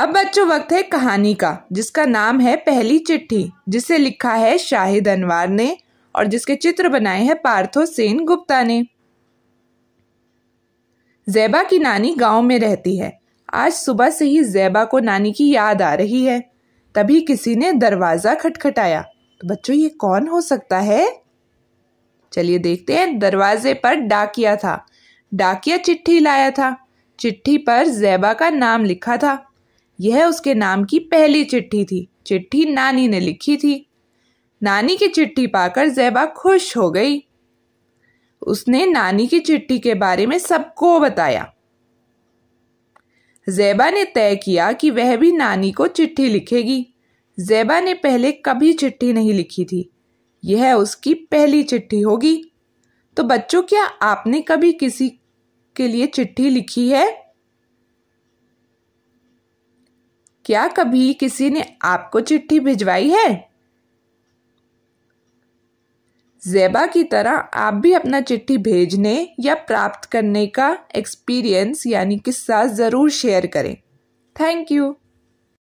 अब बच्चों वक्त है कहानी का जिसका नाम है पहली चिट्ठी जिसे लिखा है शाहिद अनवार ने और जिसके चित्र बनाए हैं पार्थो सेन गुप्ता ने जैबा की नानी गांव में रहती है आज सुबह से ही जैबा को नानी की याद आ रही है तभी किसी ने दरवाज़ा खटखटाया तो बच्चों ये कौन हो सकता है चलिए देखते हैं दरवाजे पर डाकिया था डाकिया चिट्ठी लाया था चिट्ठी पर जैबा का नाम लिखा था यह उसके नाम की पहली चिट्ठी थी चिट्ठी नानी ने लिखी थी नानी की चिट्ठी पाकर जैबा खुश हो गई उसने नानी की चिट्ठी के बारे में सबको बताया जैबा ने तय किया कि वह भी नानी को चिट्ठी लिखेगी जैबा ने पहले कभी चिट्ठी नहीं लिखी थी यह उसकी पहली चिट्ठी होगी तो बच्चों क्या आपने कभी किसी के लिए चिट्ठी लिखी है क्या कभी किसी ने आपको चिट्ठी भिजवाई है जेबा की तरह आप भी अपना चिट्ठी भेजने या प्राप्त करने का एक्सपीरियंस यानी किस्सा ज़रूर शेयर करें थैंक यू